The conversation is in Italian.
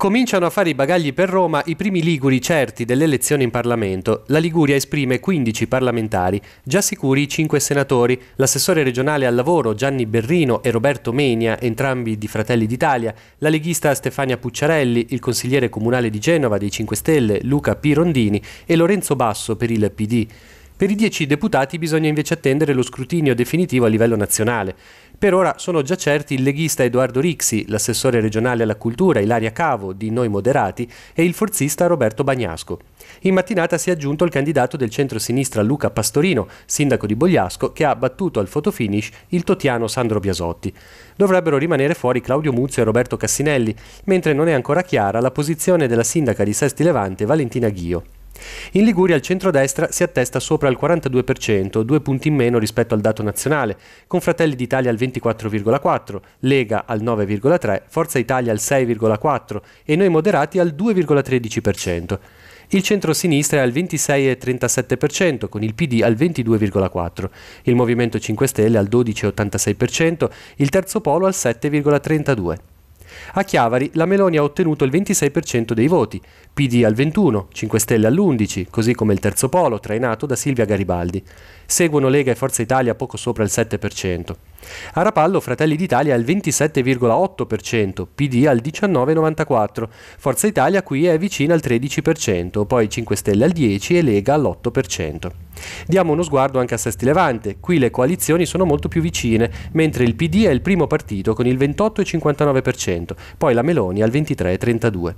Cominciano a fare i bagagli per Roma i primi liguri certi delle elezioni in Parlamento. La Liguria esprime 15 parlamentari, già sicuri 5 senatori, l'assessore regionale al lavoro Gianni Berrino e Roberto Menia, entrambi di Fratelli d'Italia, la leghista Stefania Pucciarelli, il consigliere comunale di Genova dei 5 Stelle Luca Pirondini e Lorenzo Basso per il PD. Per i dieci deputati bisogna invece attendere lo scrutinio definitivo a livello nazionale. Per ora sono già certi il leghista Edoardo Rixi, l'assessore regionale alla cultura Ilaria Cavo di Noi Moderati e il forzista Roberto Bagnasco. In mattinata si è aggiunto il candidato del centro-sinistra Luca Pastorino, sindaco di Bogliasco, che ha battuto al fotofinish il totiano Sandro Biasotti. Dovrebbero rimanere fuori Claudio Muzio e Roberto Cassinelli, mentre non è ancora chiara la posizione della sindaca di Sesti Levante Valentina Ghio. In Liguria il centrodestra si attesta sopra il 42%, due punti in meno rispetto al dato nazionale, con Fratelli d'Italia al 24,4%, Lega al 9,3%, Forza Italia al 6,4% e noi moderati al 2,13%. Il centro-sinistra è al 26,37%, con il PD al 22,4%, il Movimento 5 Stelle al 12,86%, il Terzo Polo al 7,32%. A Chiavari la Meloni ha ottenuto il 26% dei voti, PD al 21, 5 Stelle all'11, così come il terzo polo trainato da Silvia Garibaldi. Seguono Lega e Forza Italia poco sopra il 7%. A Rapallo Fratelli d'Italia al 27,8%, PD al 19,94%, Forza Italia qui è vicina al 13%, poi 5 Stelle al 10% e Lega all'8%. Diamo uno sguardo anche a Sesti Levante, qui le coalizioni sono molto più vicine, mentre il PD è il primo partito con il 28,59%, poi la Meloni al 23,32%.